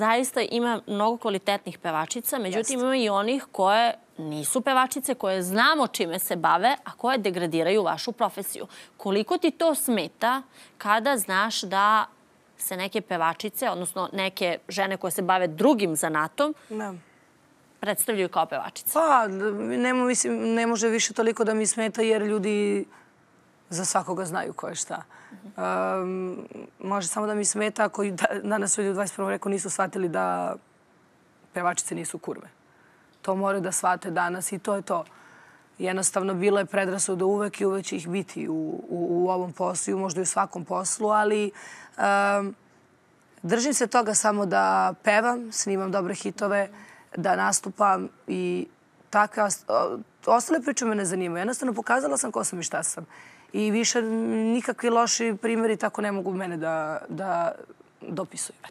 zaista ima mnogo kvalitetnih pevačica, međutim ima i onih koje nisu pevačice, koje znamo čime se bave, a koje degradiraju vašu profesiju. Koliko ti to smeta kada znaš da se neke pevačice, odnosno neke žene koje se bave drugim zanatom, da predstavljaju kao pevačice? Pa, ne, mislim, ne može više toliko da mi smeta jer ljudi za svakoga znaju ko je šta. Um, može samo da mi smeta ako i da, danas ljudi u 21. veku nisu shvatili da pevačice nisu kurve. To moraju da shvate danas i to je to. Jednostavno, bilo je predrasuda uvek i uvek će ih biti u, u, u ovom poslu i možda i u svakom poslu, ali um, držim se toga samo da pevam, snimam dobre hitove, da nastupam i takve, ostale priče me ne zanimaju. Jednostavno pokazala sam ko sam i šta sam. I više nikakvi loši primjeri tako ne mogu mene da, da dopisuju.